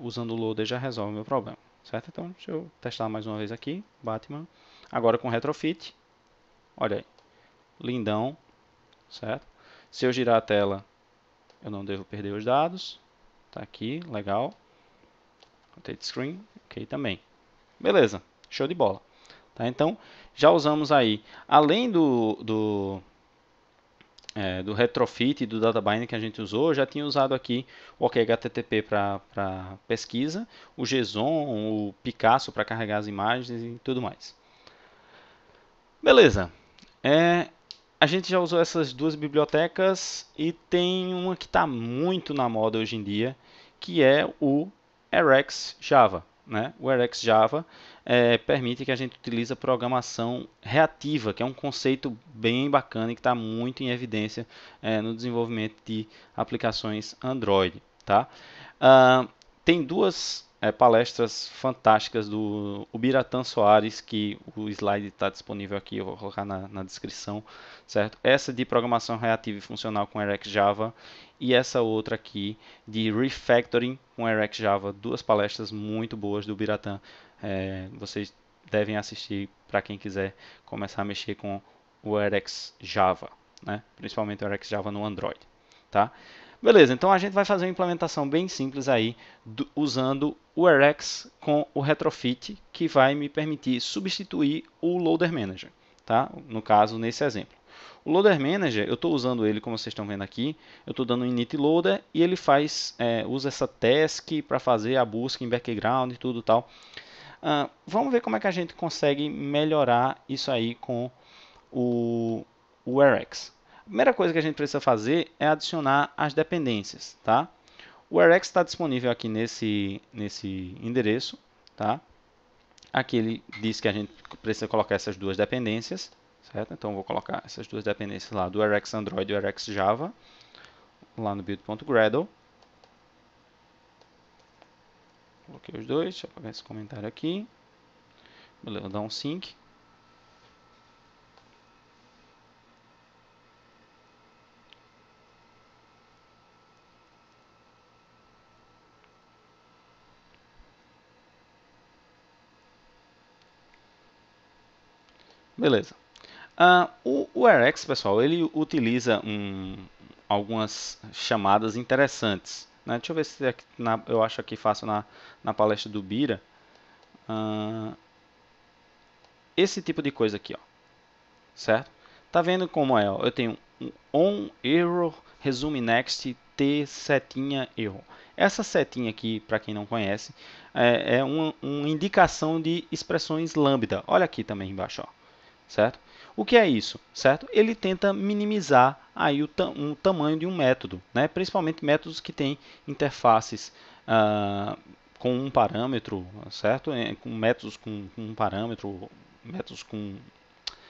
usando o loader já resolve o meu problema, certo? Então, deixa eu testar mais uma vez aqui, Batman. Agora com retrofit, olha aí, lindão, certo? Se eu girar a tela eu não devo perder os dados. Está aqui, legal. Rotate screen, ok também. Beleza, show de bola. Tá, então, já usamos aí, além do, do, é, do retrofit e do databind que a gente usou, já tinha usado aqui o OKHTTP para pesquisa, o JSON, o Picasso para carregar as imagens e tudo mais. Beleza. É, a gente já usou essas duas bibliotecas e tem uma que está muito na moda hoje em dia, que é o Rx Java. Né? O Rx Java é, permite que a gente utilize a programação reativa, que é um conceito bem bacana e que está muito em evidência é, no desenvolvimento de aplicações Android. Tá? Uh, tem duas é, palestras fantásticas do Ubiratã Soares, que o slide está disponível aqui, eu vou colocar na, na, descrição, certo? Essa de programação reativa e funcional com RxJava Java e essa outra aqui de refactoring com RxJava, Java, duas palestras muito boas do Ubiratã. É, vocês devem assistir para quem quiser começar a mexer com o RxJava, Java, né? Principalmente o RxJava Java no Android, tá? Beleza, então a gente vai fazer uma implementação bem simples aí, do, usando o Rx com o Retrofit, que vai me permitir substituir o Loader Manager, tá? no caso, nesse exemplo. O Loader Manager, eu estou usando ele, como vocês estão vendo aqui, eu estou dando um init loader e ele faz, é, usa essa task para fazer a busca em background e tudo tal. Uh, vamos ver como é que a gente consegue melhorar isso aí com o, o Rx primeira coisa que a gente precisa fazer é adicionar as dependências, tá? O Rx está disponível aqui nesse, nesse endereço, tá? Aqui ele diz que a gente precisa colocar essas duas dependências, certo? Então vou colocar essas duas dependências lá, do Rx Android e do Rx Java, lá no build.gradle. Coloquei os dois, deixa eu apagar esse comentário aqui. Beleza, vou dar um sync. Beleza. Uh, o, o RX, pessoal, ele utiliza um, algumas chamadas interessantes. Né? Deixa eu ver se aqui, na, eu acho aqui fácil na, na palestra do Bira. Uh, esse tipo de coisa aqui, ó. Certo? Tá vendo como é? Ó? Eu tenho um on error resume next t setinha erro. Essa setinha aqui, para quem não conhece, é, é uma, uma, indicação de expressões lambda. Olha aqui também embaixo, ó certo? O que é isso, certo? Ele tenta minimizar aí o, ta um tamanho de um método, né? Principalmente métodos que têm interfaces ah, com um parâmetro, certo? É, com métodos com, com um parâmetro, métodos com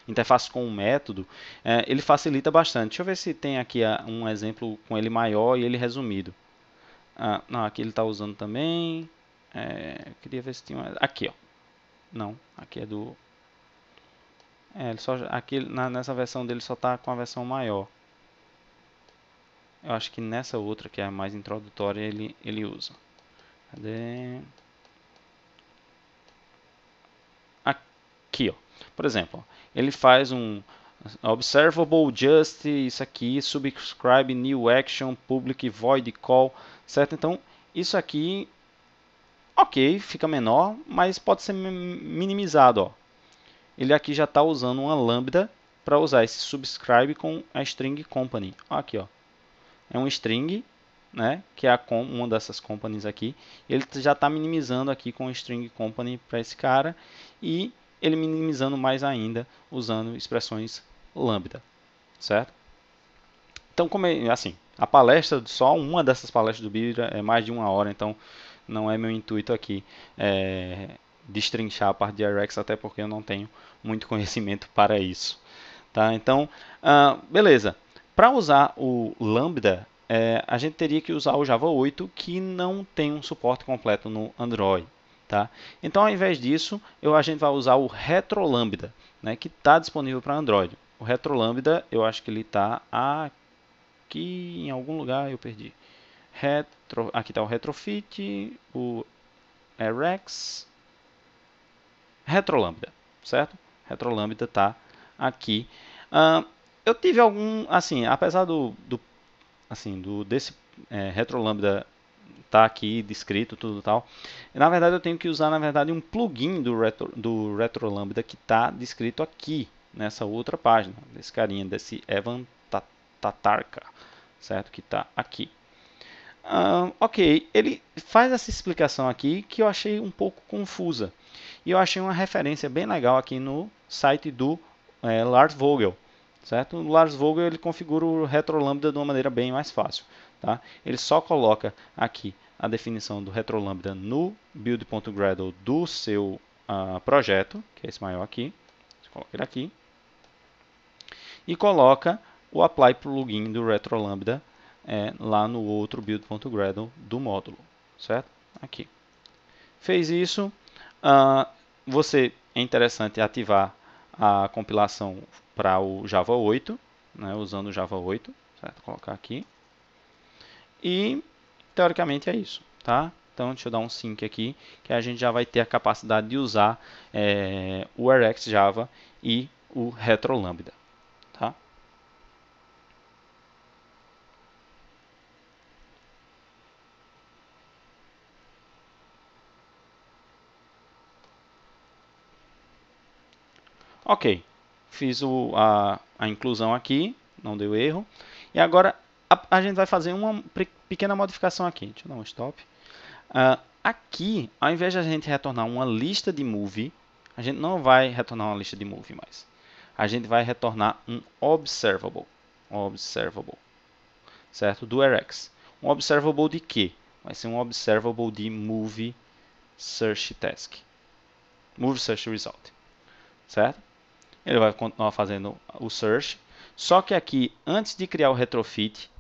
interface com um método, eh, ele facilita bastante. Deixa eu ver se tem aqui ah, um exemplo com ele maior e ele resumido. Ah, não, aqui ele está usando também. É, queria ver se tinha um... Aqui, ó. Não, aqui é do é, ele só, aqui na, nessa versão dele só está com a versão maior. Eu acho que nessa outra, que é a mais introdutória, ele, ele usa. Cadê? Aqui, ó. Por exemplo, ele faz um observable just isso aqui, subscribe new action, public void call, certo? Então, isso aqui OK, fica menor, mas pode ser minimizado, ó ele aqui já está usando uma lambda para usar esse subscribe com a string company. Aqui, ó. É um string, né, que é a com, uma dessas companies aqui. Ele já está minimizando aqui com string company para esse cara e ele minimizando mais ainda usando expressões lambda, certo? Então, como é, assim, a palestra, só uma dessas palestras do Bidra é mais de uma hora, então não é meu intuito aqui é, destrinchar a parte de Rx até porque eu não tenho muito [laughs] conhecimento para isso. Tá? Então, uh, beleza. Para usar o Lambda, é, a gente teria que usar o Java 8, que não tem um suporte completo no Android. Tá? Então, ao invés disso, eu, a gente vai usar o RetroLambda, né, que está disponível para Android. O RetroLambda, eu acho que ele está aqui em algum lugar, eu perdi. Retro, aqui está o Retrofit, o Rx retrolambda, certo? Retrolambda está aqui. eu tive algum, assim, apesar do, do assim, do desse é, retrolambda tá aqui descrito tudo tal. Na verdade, eu tenho que usar na verdade um plugin do retro, do retrolambda que está descrito aqui nessa outra página desse carinha desse Evan Tatarka, certo? Que está aqui. Uh, ok, ele faz essa explicação aqui que eu achei um pouco confusa. E eu achei uma referência bem legal aqui no site do é, Lars Vogel. Certo? O Lars Vogel ele configura o retrolambda de uma maneira bem mais fácil. Tá? Ele só coloca aqui a definição do retrolambda no build.gradle do seu uh, projeto, que é esse maior aqui. Coloca ele aqui. E coloca o apply plugin do retrolambda é, lá no outro build.gradle do módulo, certo? Aqui. Fez isso, uh, você é interessante ativar a compilação para o Java 8, né, usando o Java 8, certo? Vou colocar aqui. E teoricamente é isso, tá? Então, deixa eu dar um sync aqui, que a gente já vai ter a capacidade de usar é, o RxJava e o RetroLambda. Ok, fiz o, a, a inclusão aqui, não deu erro. E agora a, a, gente vai fazer uma pequena modificação aqui. Deixa eu dar um stop. Uh, aqui, ao invés de a gente retornar uma lista de movie, a gente não vai retornar uma lista de movie mais. A gente vai retornar um observable. Observable. Certo? Do Rx. Um observable de quê? Vai ser um observable de movie search task. Movie search result. Certo? ele vai continuar fazendo o search. Só que aqui, antes de criar o retrofit,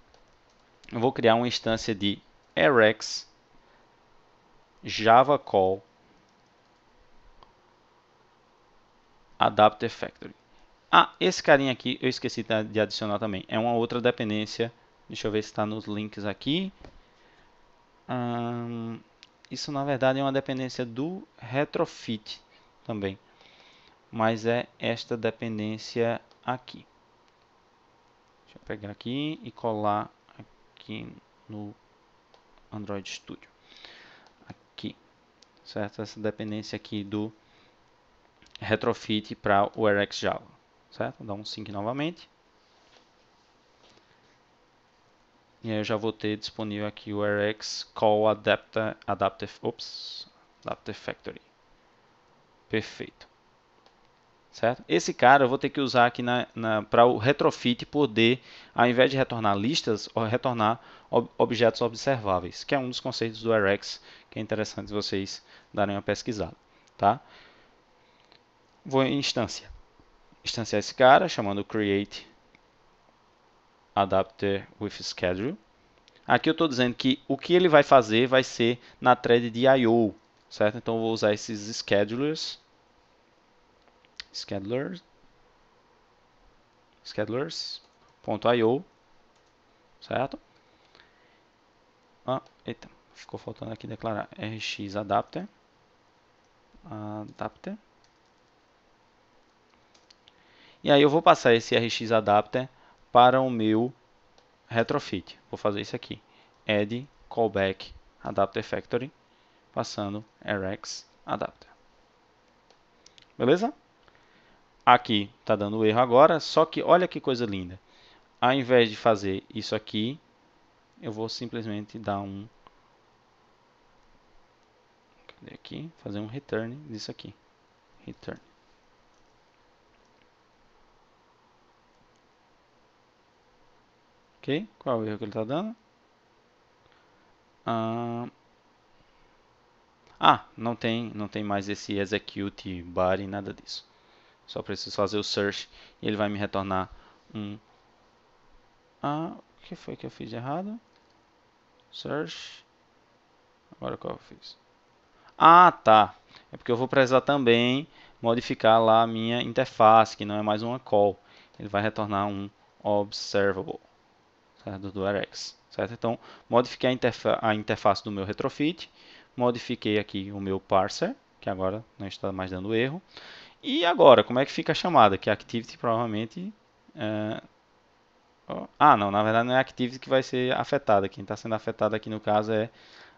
eu vou criar uma instância de rx java call adapter factory. Ah, esse carinha aqui eu esqueci de adicionar também. É uma outra dependência. Deixa eu ver se está nos links aqui. Hum, isso na verdade é uma dependência do retrofit também mas é esta dependência aqui. Deixa eu pegar aqui e colar aqui no Android Studio. Aqui, certo? Essa dependência aqui do retrofit para o RX Java, certo? Dá um sync novamente. E aí eu já vou ter disponível aqui o RX Call Adapter, Adaptive, ops, Adaptive Factory. Perfeito certo? Esse cara eu vou ter que usar aqui na, na para o retrofit poder, ao invés de retornar listas, retornar ob objetos observáveis, que é um dos conceitos do rx, que é interessante vocês darem uma pesquisada, tá? Vou em instância. Instanciar esse cara, chamando create adapter with schedule. Aqui eu estou dizendo que o que ele vai fazer vai ser na thread de I.O., certo? Então eu vou usar esses schedulers schedulers, schedulers.io, certo? Ah, eita, ficou faltando aqui declarar RX adapter, adapter. E aí eu vou passar esse RX adapter para o meu retrofit. Vou fazer isso aqui. Add callback adapter factory passando RX adapter. Beleza? Aqui está dando erro agora, só que olha que coisa linda. Ao invés de fazer isso aqui, eu vou simplesmente dar um... Cadê aqui? Fazer um return disso aqui. Return. Ok? Qual é o erro que ele está dando? Ah, ah... não tem, não tem mais esse execute body, nada disso. Só preciso fazer o search e ele vai me retornar um... Ah, o que foi que eu fiz de errado? Search. Agora qual eu fiz? Ah, tá. É porque eu vou precisar também modificar lá a minha interface, que não é mais uma call. Ele vai retornar um observable certo? do rx Certo? Então, modifiquei a, interfa a interface do meu retrofit. Modifiquei aqui o meu parser, que agora não está mais dando erro. E agora, como é que fica a chamada? Que a Activity provavelmente. É... Ah, não, na verdade não é a Activity que vai ser afetada. Quem está sendo afetada aqui no caso é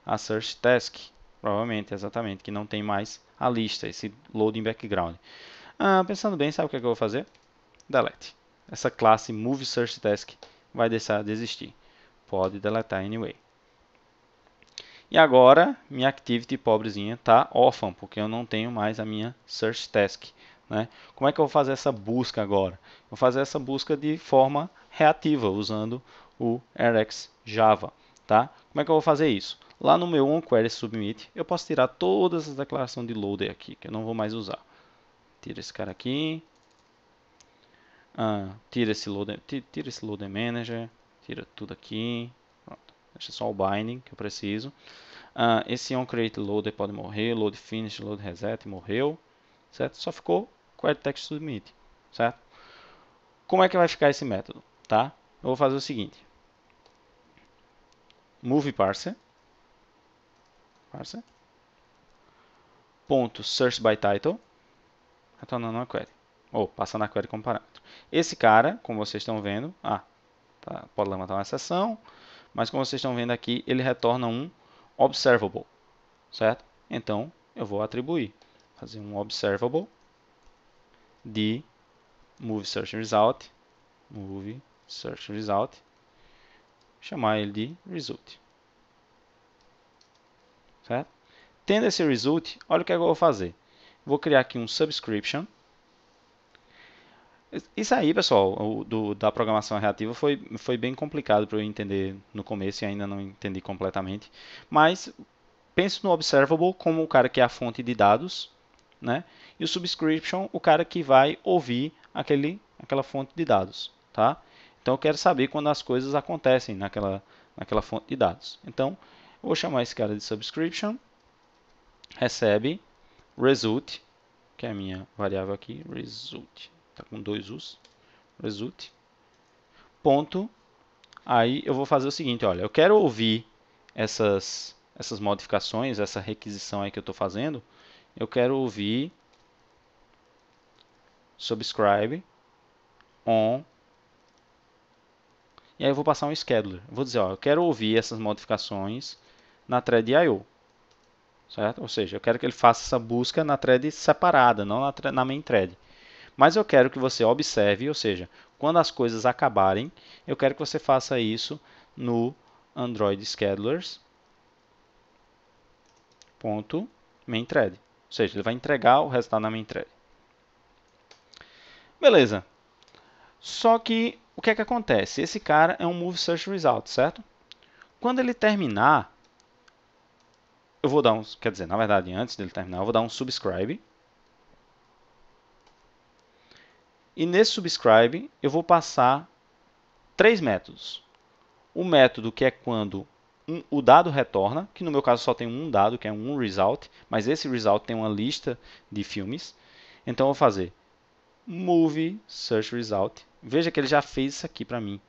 a Search Task. Provavelmente, exatamente, que não tem mais a lista, esse loading background. Ah, pensando bem, sabe o que, é que eu vou fazer? Delete. Essa classe Move Search Task vai deixar de existir. Pode deletar anyway. E agora minha activity pobrezinha está órfã, porque eu não tenho mais a minha search task. Né? Como é que eu vou fazer essa busca agora? Vou fazer essa busca de forma reativa, usando o Rx Java. Tá? Como é que eu vou fazer isso? Lá no meu onQuery submit, eu posso tirar todas as declarações de loader aqui, que eu não vou mais usar. Tira esse cara aqui. Ah, tira esse loader, tira esse loader manager, tira tudo aqui. Deixa só o binding que eu preciso. Uh, esse onCreateLoader pode morrer, loadFinish, loadReset morreu, certo? Só ficou QueryTextSubmit, certo? Como é que vai ficar esse método, tá? Eu vou fazer o seguinte. MoveParser. Parser. Ponto search by title. Retornando a query. Ou passando a query como parâmetro. Esse cara, como vocês estão vendo, ah, tá, pode levantar uma exceção mas como vocês estão vendo aqui, ele retorna um observable, certo? Então, eu vou atribuir, fazer um observable de move search result, move search result, chamar ele de result, certo? Tendo esse result, olha o que, é que eu vou fazer. Vou criar aqui um subscription, isso aí, pessoal, o, do, da programação reativa foi, foi bem complicado para eu entender no começo e ainda não entendi completamente. Mas penso no observable como o cara que é a fonte de dados, né? E o subscription, o cara que vai ouvir aquele, aquela fonte de dados, tá? Então eu quero saber quando as coisas acontecem naquela, naquela fonte de dados. Então, vou chamar esse cara de subscription, recebe result, que é a minha variável aqui, result, Tá com dois us, result, ponto, aí eu vou fazer o seguinte, olha, eu quero ouvir essas, essas modificações, essa requisição aí que eu estou fazendo, eu quero ouvir subscribe on e aí eu vou passar um scheduler. vou dizer, ó, eu quero ouvir essas modificações na thread IO. Certo? Ou seja, eu quero que ele faça essa busca na thread separada, não na, na main thread. Mas eu quero que você observe, ou seja, quando as coisas acabarem, eu quero que você faça isso no Android Schedulers. Ponto mainthread. Ou seja, ele vai entregar o resultado na mainthread. Beleza. Só que o que é que acontece? Esse cara é um move search result, certo? Quando ele terminar, eu vou dar um, quer dizer, na verdade, antes dele terminar, eu vou dar um subscribe E nesse subscribe eu vou passar três métodos. O método que é quando um, o dado retorna, que no meu caso só tem um dado, que é um result, mas esse result tem uma lista de filmes. Então eu vou fazer movie search result. Veja que ele já fez isso aqui para mim,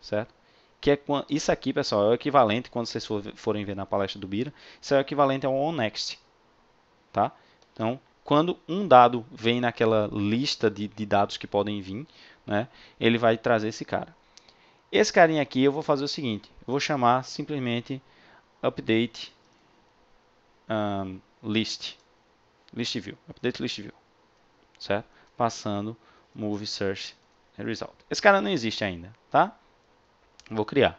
certo? Que é isso aqui, pessoal, é o equivalente quando vocês forem ver na palestra do Bira, isso é o equivalente ao onNext, tá? Então, quando um dado vem naquela lista de, de dados que podem vir, né, ele vai trazer esse cara. Esse carinha aqui eu vou fazer o seguinte, vou chamar simplesmente update um, list, list view, update list view, certo? Passando move search result. Esse cara não existe ainda, tá? Vou criar.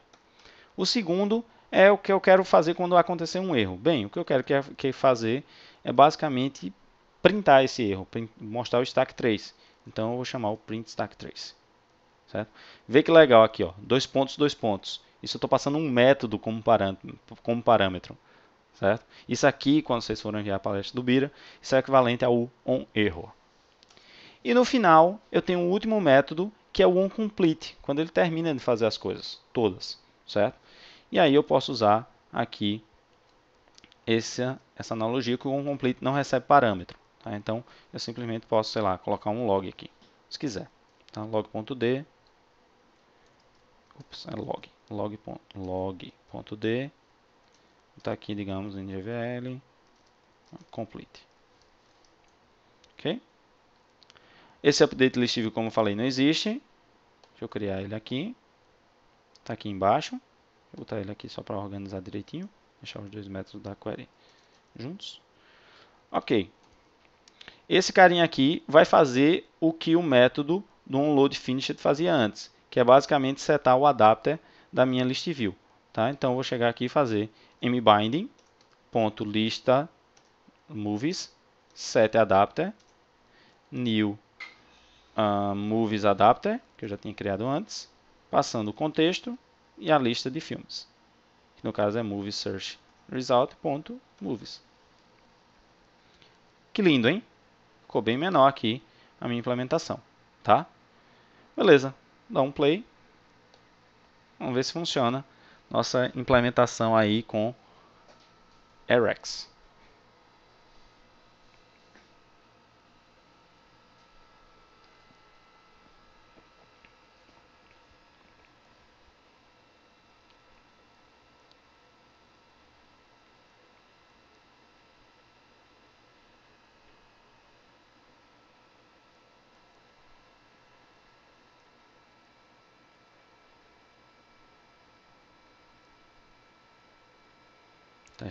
O segundo é o que eu quero fazer quando acontecer um erro. Bem, o que eu quero que, que fazer é basicamente printar esse erro, print, mostrar o stack 3. Então eu vou chamar o print stack 3. Certo? Vê que legal aqui, ó, dois pontos, dois pontos. Isso eu estou passando um método como parâmetro, como parâmetro. Certo? Isso aqui, quando vocês forem enviar a palestra do Bira, isso é equivalente ao onError. E no final, eu tenho um último método, que é o onComplete, quando ele termina de fazer as coisas, todas. Certo? E aí eu posso usar aqui essa, essa analogia que o onComplete não recebe parâmetro. Tá? Então, eu simplesmente posso, sei lá, colocar um log aqui, se quiser. Tá? Log.d, ops, é log, log.d, log está aqui, digamos, em GVL, complete. Ok? Esse update view, como eu falei, não existe. Deixa eu criar ele aqui. Está aqui embaixo. Vou botar ele aqui só para organizar direitinho. Deixar os dois métodos da query juntos. Ok. Esse carinha aqui vai fazer o que o método do onloadFinished fazia antes, que é basicamente setar o adapter da minha list view. Tá? Então eu vou chegar aqui e fazer mbinding.lista movies set adapter new uh, movies adapter, que eu já tinha criado antes, passando o contexto e a lista de filmes, que no caso é movie search result.movies. Que lindo, hein? Ficou bem menor aqui a minha implementação, tá? Beleza, dá um play. Vamos ver se funciona nossa implementação aí com Rx.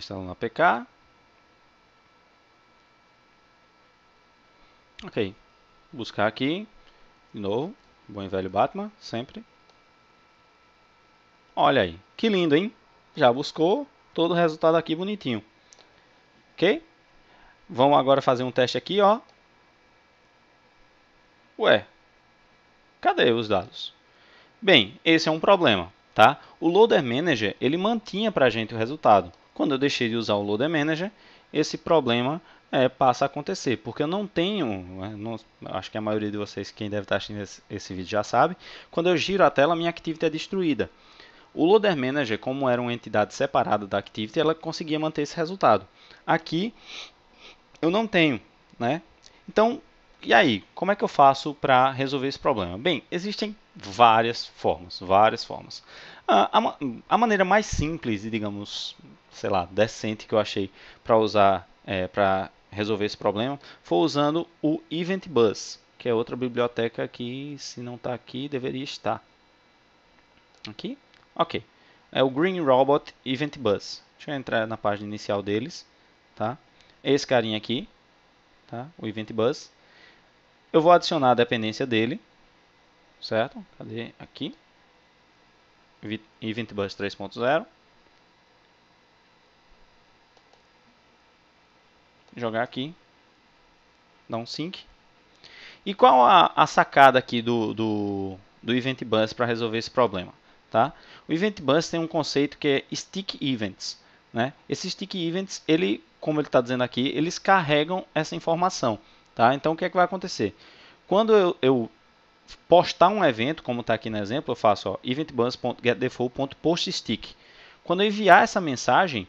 instala no APK. Ok, buscar aqui, de novo, bom e velho Batman, sempre. Olha aí, que lindo, hein? Já buscou todo o resultado aqui bonitinho. Ok? Vamos agora fazer um teste aqui, ó. Ué, cadê os dados? Bem, esse é um problema, tá? O Loader Manager, ele mantinha pra gente o resultado. Quando eu deixei de usar o Loader Manager, esse problema é, passa a acontecer, porque eu não tenho, é, não, acho que a maioria de vocês, quem deve estar assistindo esse, esse vídeo já sabe, quando eu giro a tela, minha Activity é destruída. O Loader Manager, como era uma entidade separada da Activity, ela conseguia manter esse resultado. Aqui, eu não tenho, né? Então, e aí, como é que eu faço para resolver esse problema? Bem, existem várias formas, várias formas. A, a, a maneira mais simples e, digamos, sei lá, decente que eu achei para usar, é, para resolver esse problema, foi usando o Event Bus, que é outra biblioteca que, se não está aqui, deveria estar. Aqui? Ok. É o Green Robot Event Bus. Deixa eu entrar na página inicial deles. Tá? Esse carinha aqui, tá? o Event Bus. Eu vou adicionar a dependência dele, certo? Cadê? Aqui. Event Bus 3.0. Jogar aqui. Dar um sync. E qual a, a sacada aqui do, do, do Event Bus para resolver esse problema? Tá? O Event Bus tem um conceito que é Stick Events. Né? Esses Stick Events, ele, como ele está dizendo aqui, eles carregam essa informação. Tá? Então, o que, é que vai acontecer? Quando eu, eu postar um evento, como está aqui no exemplo, eu faço eventbus.getDefault.postStick. Quando eu enviar essa mensagem,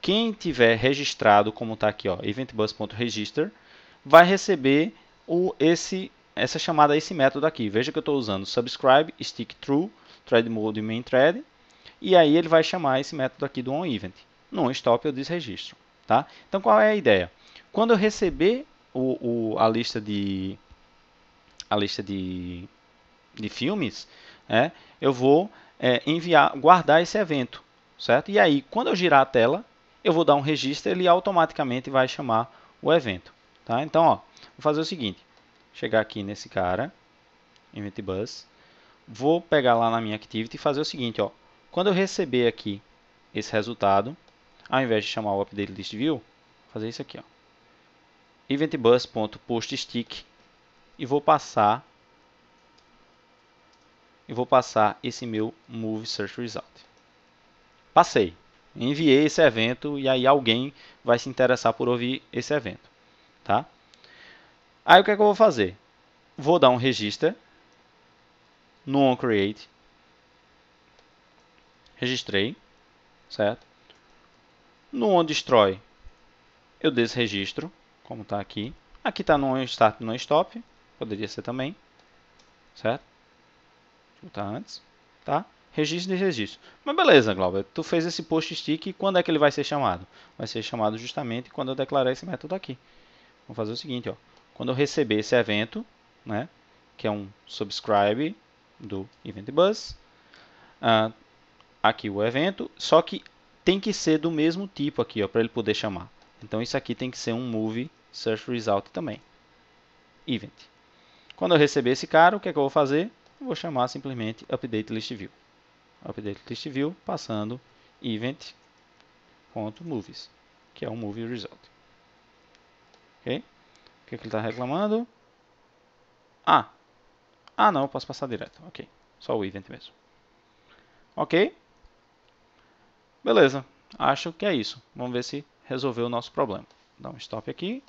quem tiver registrado, como está aqui, eventbus.register, vai receber o, esse, essa chamada, esse método aqui. Veja que eu estou usando subscribe, stick true, thread mode, main thread, e aí ele vai chamar esse método aqui do onEvent. No onStop eu desregistro. Tá? Então qual é a ideia? Quando eu receber o, o, a lista de a lista de, de filmes, é, eu vou é, enviar, guardar esse evento, certo? E aí, quando eu girar a tela, eu vou dar um registro, ele automaticamente vai chamar o evento, tá? Então, ó, vou fazer o seguinte, chegar aqui nesse cara, Event Bus, vou pegar lá na minha Activity e fazer o seguinte, ó, quando eu receber aqui esse resultado, ao invés de chamar o update list view, fazer isso aqui, ó, eventbus.poststick e vou passar e vou passar esse meu move search result. Passei. Enviei esse evento e aí alguém vai se interessar por ouvir esse evento, tá? Aí o que é que eu vou fazer? Vou dar um register no onCreate. Registrei, certo? No onDestroy eu desregistro, como está aqui. Aqui está no onStart e no onStop poderia ser também, certo? Deixa eu botar antes, tá? Registro de registro. Mas beleza, Glauber, tu fez esse post stick e quando é que ele vai ser chamado? Vai ser chamado justamente quando eu declarar esse método aqui. Vou fazer o seguinte, ó. Quando eu receber esse evento, né, que é um subscribe do Event Bus, uh, aqui o evento, só que tem que ser do mesmo tipo aqui, ó, para ele poder chamar. Então isso aqui tem que ser um move search result também. Event. Quando eu receber esse cara, o que é que eu vou fazer? Eu vou chamar simplesmente update list view. Update list view passando event.movies, que é um movie result. Ok? O que, é que ele está reclamando? Ah! Ah não, eu posso passar direto. Ok. Só o event mesmo. Ok? Beleza. Acho que é isso. Vamos ver se resolveu o nosso problema. Dá um stop aqui.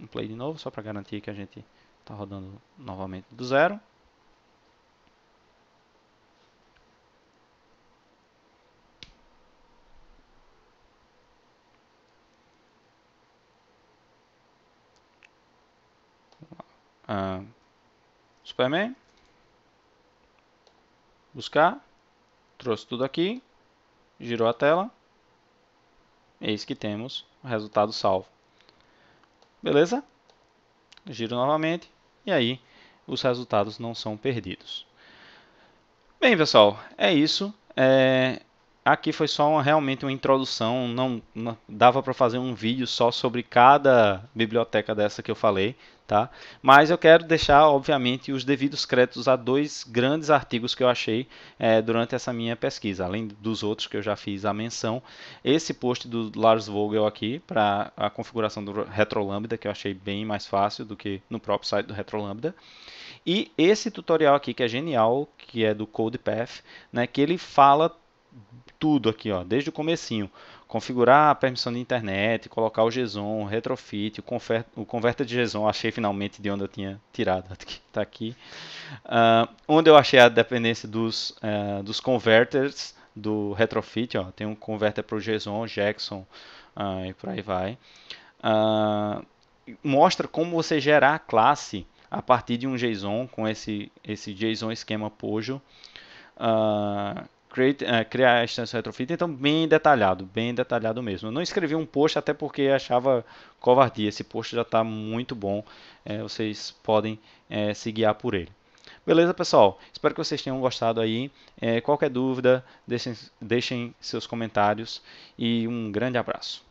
Um play de novo, só para garantir que a gente Está rodando novamente do zero. Uh, Superman. Buscar. Trouxe tudo aqui. Girou a tela. Eis que temos o resultado salvo. Beleza? Giro novamente e aí os resultados não são perdidos. Bem, pessoal, é isso. É, aqui foi só uma, realmente uma introdução, não, não dava para fazer um vídeo só sobre cada biblioteca dessa que eu falei, tá? Mas eu quero deixar, obviamente, os devidos créditos a dois grandes artigos que eu achei é, durante essa minha pesquisa, além dos outros que eu já fiz a menção. Esse post do Lars Vogel aqui para a configuração do RetroLambda, que eu achei bem mais fácil do que no próprio site do RetroLambda. E esse tutorial aqui que é genial, que é do CodePath, né, que ele fala tudo aqui, ó, desde o comecinho. Configurar a permissão de internet, colocar o JSON, o retrofit, o, confer, o converter de JSON, achei finalmente de onde eu tinha tirado, [laughs] está aqui. Uh, onde eu achei a dependência dos, uh, dos converters do retrofit, ó, tem um converter para o JSON, Jackson uh, e por aí vai. Ah, mostra como você gerar a classe a partir de um JSON com esse, esse JSON esquema Pojo. Uh, create, uh, criar a instância retrofit, então bem detalhado, bem detalhado mesmo. Eu não escrevi um post até porque achava covardia, esse post já está muito bom, é, vocês podem é, eh, se guiar por ele. Beleza, pessoal? Espero que vocês tenham gostado aí. É, qualquer dúvida, deixem, deixem seus comentários e um grande abraço.